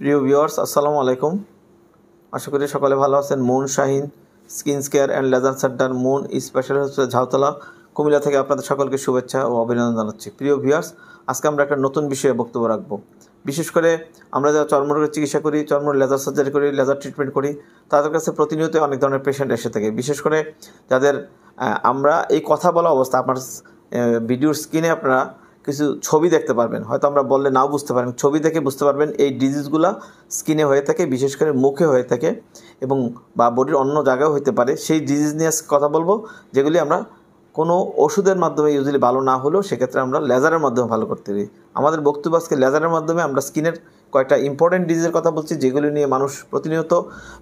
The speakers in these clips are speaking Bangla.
প্রিয় ভিউয়ার্স আসসালামু আলাইকুম আশা করি সকালে ভালো আছেন মন Shahin skin care and laser center মন স্পেশাল হচ্ছে ঝাউতলা কুমিল্লা থেকে আপনাদের সকলকে শুভেচ্ছা ও অভিনন্দন জানাচ্ছি প্রিয় ভিউয়ার্স আজকে আমরা একটা নতুন বিষয়ে বক্তব্য রাখবো বিশেষ করে আমরা যারা চর্মরোগের চিকিৎসা করি চর্মর লেজার সার্জারি করি লেজার ট্রিটমেন্ট করি তাদের কাছে প্রতিনিয়ত অনেক ধরনের পেশেন্ট এসে থাকে বিশেষ করে যাদের আমরা এই কথা বলা অবস্থা আপনার ভিডিওর স্ক্রিনে আপনারা কিছু ছবি দেখতে পারবেন হয়তো আমরা বললে নাও বুঝতে পারেন ছবি দেখে বুঝতে পারবেন এই ডিজিজগুলা স্কিনে হয়ে থাকে বিশেষ করে মুখে হয়ে থাকে এবং বা বডির অন্য জায়গায় হতে পারে সেই ডিজিজ নিয়ে কথা বলবো যেগুলি আমরা কোনো ওষুধের মাধ্যমে ইউজুয়ালি ভালো না হলেও সেক্ষেত্রে আমরা লেজারের মাধ্যমে ভালো করতে পারি আমাদের বক্তব্য আজকে লেজারের মাধ্যমে আমরা স্কিনের কয়েকটা ইম্পর্টেন্ট ডিজিজের কথা বলছি যেগুলি নিয়ে মানুষ প্রতিনিয়ত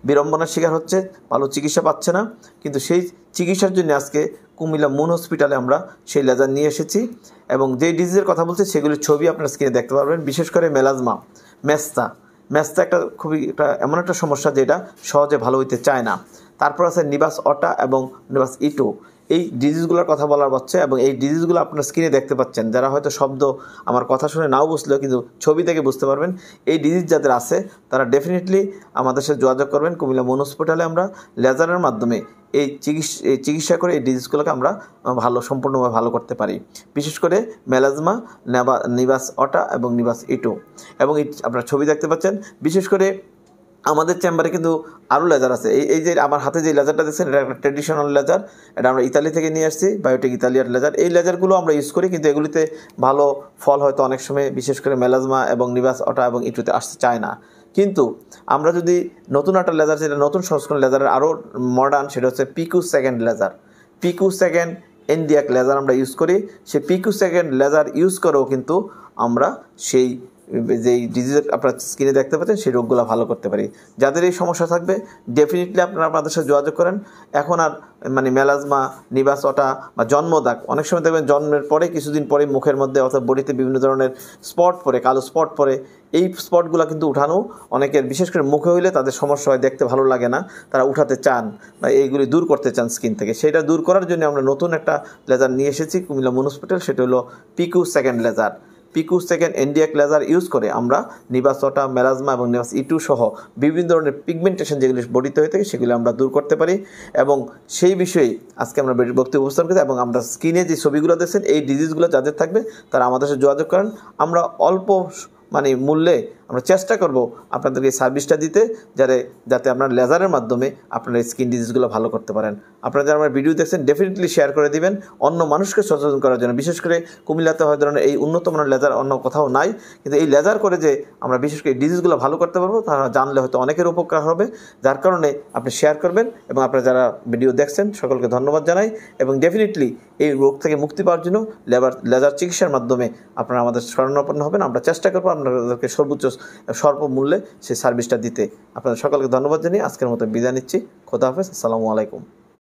বিড়ম্বনার শিকার হচ্ছে ভালো চিকিৎসা পাচ্ছে না কিন্তু সেই চিকিৎসার জন্য আজকে কুমিল্লা মুন হসপিটালে আমরা সেই লেজার নিয়ে এসেছি এবং যে ডিজিজের কথা বলছি সেগুলির ছবি আপনার স্ক্রিনে দেখতে পারবেন বিশেষ করে মেলাজমা মেস্তা মেস্তা একটা খুবই একটা এমন একটা সমস্যা যেটা সহজে ভালো হইতে চায় না তারপর আছে নিবাস অটা এবং নিবাস ইটো এই ডিজিজগুলোর কথা বলার হচ্ছে এবং এই ডিজিজগুলো আপনার স্ক্রিনে দেখতে পাচ্ছেন যারা হয়তো শব্দ আমার কথা শুনে নাও বুঝলেও কিন্তু ছবি থেকে বুঝতে পারবেন এই ডিজিজ যাদের আছে তারা ডেফিনেটলি আমাদের সাথে যোগাযোগ করবেন কুমিল্লা মন হসপিটালে আমরা লেজারের মাধ্যমে এই চিকিৎসা চিকিৎসা করে এই ডিজিজগুলোকে আমরা ভালো সম্পূর্ণভাবে ভালো করতে পারি বিশেষ করে মেলাজমা নিবাস অটা এবং নিবাস ইটু e এবং আপনার ছবি দেখতে পাচ্ছেন বিশেষ করে আমাদের চেম্বারে কিন্তু আরও লেজার আছে এই এই যে আমার হাতে যে লেজারটা দেখছেন এটা একটা ট্রেডিশনাল লেজার এটা আমরা ইতালি থেকে নিয়ে আসছি বায়োটেক ইতালিয়ার লেজার এই লেজারগুলো আমরা ইউজ করি কিন্তু এগুলিতে ভালো ফল হয়তো অনেক সময় বিশেষ করে মেলাজমা এবং নিবাস অটা এবং ইটুতে আসতে চায় না কিন্তু আমরা যদি নতুন একটা লেজার যেটা নতুন সংস্করণ লেজারের আরও মডার্ন সেটা হচ্ছে picosecond laser picosecond ND YAG laser আমরা ইউজ করি সে পিকু সেকেন্ড লেজার ইউজ করেও কিন্তু আমরা সেই যেই ডিজিজ আপনার স্ক্রিনে দেখতে পাচ্ছেন সেই রোগগুলো ভালো করতে পারি যাদের এই সমস্যা থাকবে ডেফিনেটলি আপনারা আপনাদের সাথে যোগাযোগ করেন এখন আর মানে মেলাজমা নিবাসটা বা জন্মদাগ অনেক সময় দেখবেন জন্মের পরে কিছুদিন পরে মুখের মধ্যে অর্থাৎ বডিতে বিভিন্ন ধরনের স্পট পরে কালো স্পট পরে এই স্পটগুলো কিন্তু উঠানো অনেকের বিশেষ করে মুখে হইলে তাদের সমস্যা হয় দেখতে ভালো লাগে না তারা উঠাতে চান বা এইগুলি দূর করতে চান স্কিন থেকে সেটা দূর করার জন্য আমরা নতুন একটা লেজার নিয়ে এসেছি কুমিল্লা মনস্পিটাল সেটা হলো picosecond laser picosecond ND YAG laser use করে আমরা নিবাসটা মেলাজমা এবং নিবাস ইটু সহ বিভিন্ন ধরনের পিগমেন্টেশন যেগুলি বর্ধিত হয়ে থাকে সেগুলি আমরা দূর করতে পারি এবং সেই বিষয়ে আজকে আমরা বক্তব্য উপস্থান করেছি এবং আমরা স্কিনে যে ছবিগুলো দেখছেন এই ডিজিজগুলো যাদের থাকবে তারা আমাদের সাথে যোগাযোগ করেন আমরা অল্প মানে মূল্যে আমরা চেষ্টা করব আপনাদেরকে এই সার্ভিসটা দিতে যাতে যাতে আপনার লেজারের মাধ্যমে আপনার স্কিন ডিজিজগুলো ভালো করতে পারেন আপনারা যারা আমার ভিডিও দেখছেন ডেফিনেটলি শেয়ার করে দিবেন অন্য মানুষকে সচেতন করার জন্য বিশেষ করে কুমিল্লাতে হয় ধরনের এই উন্নত মানের লেজার অন্য কোথাও নাই কিন্তু এই লেজার করে যে আমরা বিশেষ করে ডিজিজগুলো ভালো করতে পারবো তারা জানলে হয়তো অনেকের উপকার হবে যার কারণে আপনি শেয়ার করবেন এবং আপনারা যারা ভিডিও দেখছেন সকলকে ধন্যবাদ জানাই এবং ডেফিনেটলি এই রোগ থেকে মুক্তি পাওয়ার জন্য লেবার লেজার চিকিৎসার মাধ্যমে আপনারা আমাদের স্মরণাপন্ন হবেন আমরা চেষ্টা করবো আপনাদেরকে সর্বোচ্চ স্বল্প মূল্যে সেই সার্ভিসটা দিতে আপনাদের সকলকে ধন্যবাদ জানিয়ে আজকের মতো বিদায় নিচ্ছি খোদা হাফেজ আসসালামু আলাইকুম